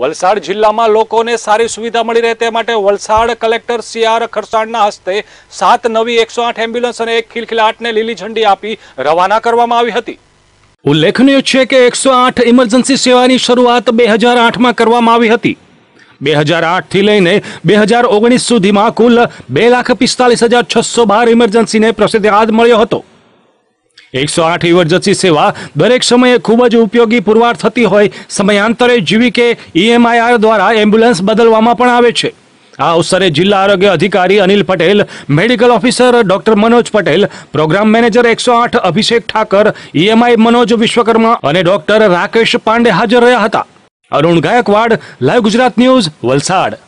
વલસાડ જિલ્લામાં લોકોને સારી સુવિધા મળી રહે તે માટે વલસાડ કલેક્ટર સી આર ખરસાણના હસ્તે સાત નવી એકસો આઠ એમ્બ્યુલન્સ અને એક ખિલખિલાટને લીલી ઝંડી આપી રવાના કરવામાં આવી હતી ઉલ્લેખનીય છે કે એકસો આઠ ઇમરજન્સી સેવાની શરૂઆત બે હજાર આઠમાં કરવામાં આવી હતી બે હજાર આઠથી લઈને બે હજાર ઓગણીસ સુધીમાં કુલ બે લાખ પિસ્તાલીસ હજાર છસો બાર ઇમરજન્સીને પ્રસિદ્ધ આદ મળ્યો હતો એકસો આઠ ઇમરજન્સી સેવા દરેક સમયે ખૂબ જ ઉપયોગી પુરવાર થતી હોય સમયાંતરે જીવી કે ઈએમઆઈઆર દ્વારા એમ્બ્યુલન્સ બદલવામાં પણ આવે છે આ અવસરે જિલ્લા આરોગ્ય અધિકારી Anil Patel medical officer doctor Manoj Patel programme manager એકસો આઠ અભિષેક ઠાકર ઈએમઆઈ મનોજ વિશ્વકર્મા અને ડોક્ટર રાકેશ પાંડે હાજર રહ્યા હતા અરુણ ગાયકવાડ લાઈવ ગુજરાત ન્યૂઝ વલસાડ